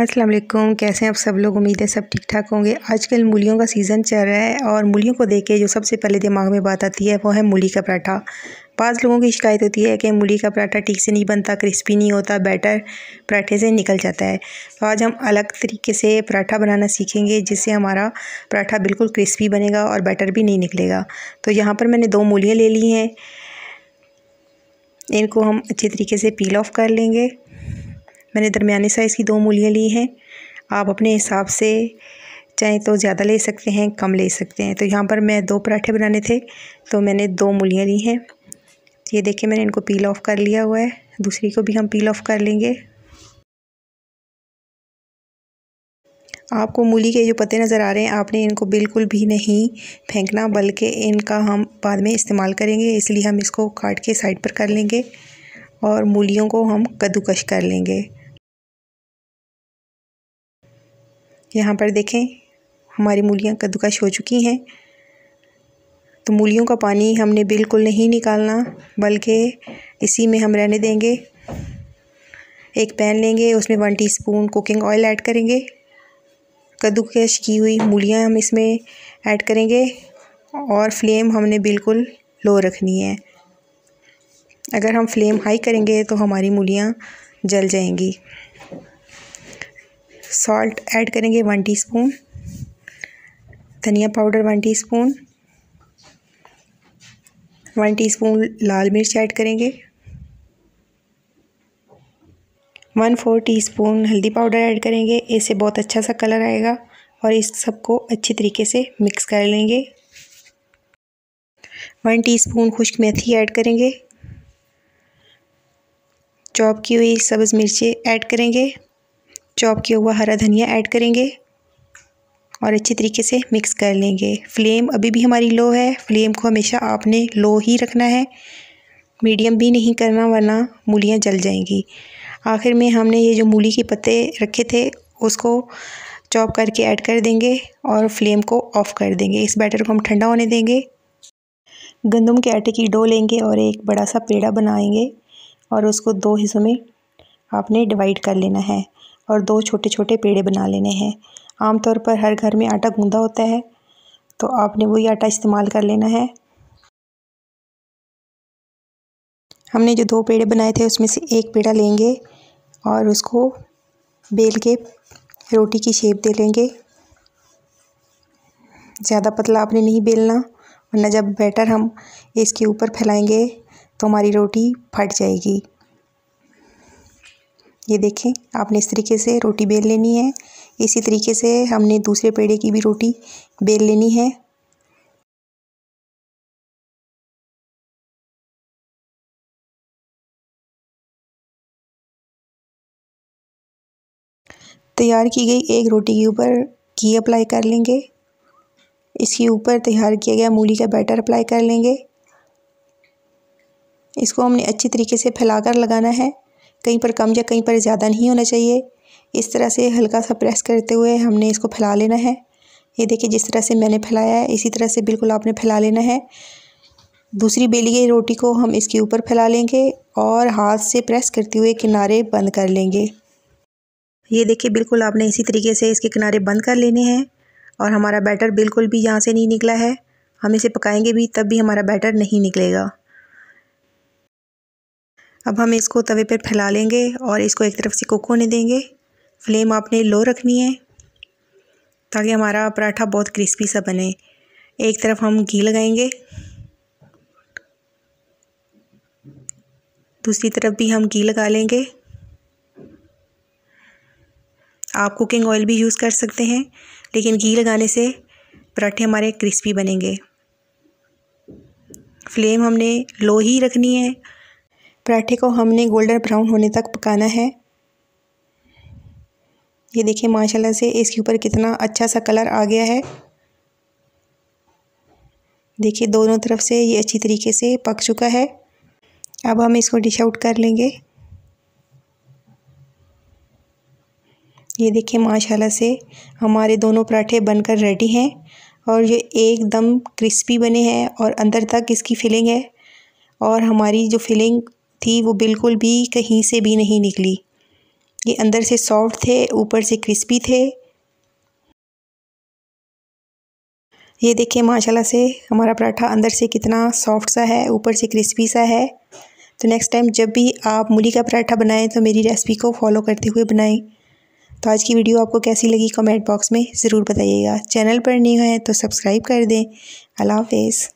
अस्सलाम वालेकुम कैसे हैं आप सब लोग उम्मीद है सब ठीक ठाक होंगे आजकल मूलियों का सीज़न चल रहा है और मूलियों को देख के जो सबसे पहले दिमाग में बात आती है वो है मूली का पराठा पाँच लोगों की शिकायत होती है कि मूली का पराठा ठीक से नहीं बनता क्रिस्पी नहीं होता बैटर पराठे से निकल जाता है तो आज हम अलग तरीके से पराठा बनाना सीखेंगे जिससे हमारा पराठा बिल्कुल क्रिस्पी बनेगा और बैटर भी नहीं निकलेगा तो यहाँ पर मैंने दो मूलियाँ ले ली हैं इनको हम अच्छे तरीके से पील ऑफ कर लेंगे मैंने दरमिया साइज़ की दो मूलियाँ ली हैं आप अपने हिसाब से चाहे तो ज़्यादा ले सकते हैं कम ले सकते हैं तो यहाँ पर मैं दो पराठे बनाने थे तो मैंने दो मूलियाँ ली हैं ये देखिए मैंने इनको पील ऑफ़ कर लिया हुआ है दूसरी को भी हम पील ऑफ़ कर लेंगे आपको मूली के जो पत्ते नज़र आ रहे हैं आपने इनको बिल्कुल भी नहीं फेंकना बल्कि इनका हम बाद में इस्तेमाल करेंगे इसलिए हम इसको काट के साइड पर कर लेंगे और मूलियों को हम कद्दूकश कर लेंगे यहाँ पर देखें हमारी मूलियाँ कद्दूकश हो चुकी हैं तो मूलियों का पानी हमने बिल्कुल नहीं निकालना बल्कि इसी में हम रहने देंगे एक पैन लेंगे उसमें one teaspoon cooking oil add करेंगे कद्दूकश की हुई मूलियाँ हम इसमें ऐड करेंगे और फ्लेम हमने बिल्कुल लो रखनी है अगर हम फ्लेम हाई करेंगे तो हमारी मूलियाँ जल जाएंगी सॉल्ट ऐड करेंगे वन टीस्पून धनिया powder one teaspoon one teaspoon लाल मिर्च ऐड करेंगे वन फोर टीस्पून हल्दी पाउडर ऐड करेंगे इससे बहुत अच्छा सा कलर आएगा और इस सबको अच्छे तरीके से मिक्स कर लेंगे वन टीस्पून खुश्क मेथी ऐड करेंगे चॉप की हुई सब्ज़ मिर्ची ऐड करेंगे चॉप किया हुआ हरा धनिया ऐड करेंगे और अच्छे तरीके से मिक्स कर लेंगे फ्लेम अभी भी हमारी लो है फ्लेम को हमेशा आपने लो ही रखना है मीडियम भी नहीं करना वरना मूलियाँ जल जाएंगी आखिर में हमने ये जो मूली के पत्ते रखे थे उसको चॉप करके ऐड कर देंगे और फ्लेम को ऑफ़ कर देंगे इस बैटर को हम ठंडा होने देंगे गंदम के आटे की डो लेंगे और एक बड़ा सा पेड़ा बनाएंगे और उसको दो हिस्सों में आपने डिवाइड कर लेना है और दो छोटे छोटे पेड़े बना लेने हैं आमतौर पर हर घर में आटा गूंदा होता है तो आपने वही आटा इस्तेमाल कर लेना है हमने जो दो पेड़े बनाए थे उसमें से एक पेड़ा लेंगे और उसको बेल के रोटी की शेप दे लेंगे ज़्यादा पतला आपने नहीं बेलना वरना जब बैटर हम इसके ऊपर फैलाएंगे तो हमारी रोटी फट जाएगी ये देखें आपने इस तरीके से रोटी बेल लेनी है इसी तरीके से हमने दूसरे पेड़े की भी रोटी बेल लेनी है तैयार की गई एक रोटी के ऊपर घी अप्लाई कर लेंगे इसके ऊपर तैयार किया गया मूली का बैटर अप्लाई कर लेंगे इसको हमने अच्छी तरीके से फैलाकर लगाना है कहीं पर कम या कहीं पर ज़्यादा नहीं होना चाहिए इस तरह से हल्का सा प्रेस करते हुए हमने इसको फैला लेना है ये देखिए जिस तरह से मैंने फैलाया है इसी तरह से बिल्कुल आपने फैला लेना है दूसरी बेली गई रोटी को हम इसके ऊपर फैला लेंगे और हाथ से प्रेस करते हुए किनारे बंद कर लेंगे ये देखिए बिल्कुल आपने इसी तरीके से इसके किनारे बंद कर लेने हैं और हमारा बैटर बिल्कुल भी यहाँ से नहीं निकला है हम इसे पकाएंगे भी तब भी हमारा बैटर नहीं निकलेगा अब हम इसको तवे पर फैला लेंगे और इसको एक तरफ से कुक होने देंगे फ्लेम आपने लो रखनी है ताकि हमारा पराठा बहुत क्रिस्पी सा बने एक तरफ हम घी लगाएंगे दूसरी तरफ भी हम घी लगा लेंगे आप कुकिंग ऑयल भी यूज़ कर सकते हैं लेकिन घी लगाने से पराठे हमारे क्रिस्पी बनेंगे फ्लेम हमने लो ही रखनी है पराठे को हमने गोल्डन ब्राउन होने तक पकाना है ये देखिए माशाल्लाह से इसके ऊपर कितना अच्छा सा कलर आ गया है देखिए दोनों तरफ से ये अच्छी तरीके से पक चुका है अब हम इसको डिश आउट कर लेंगे ये देखिए माशाल्लाह से हमारे दोनों पराठे बनकर रेडी हैं और ये एकदम क्रिस्पी बने हैं और अंदर तक इसकी फिलिंग है और हमारी जो फिलिंग थी वो बिल्कुल भी कहीं से भी नहीं निकली ये अंदर से सॉफ्ट थे ऊपर से क्रिस्पी थे ये देखिए माशाल्लाह से हमारा पराठा अंदर से कितना सॉफ्ट सा है ऊपर से क्रिस्पी सा है तो नेक्स्ट टाइम जब भी आप मूली का पराठा बनाएं तो मेरी रेसिपी को फॉलो करते हुए बनाएं तो आज की वीडियो आपको कैसी लगी कमेंट बॉक्स में ज़रूर बताइएगा चैनल पर नहीं है तो सब्सक्राइब कर दें अल्लाह हाफिज़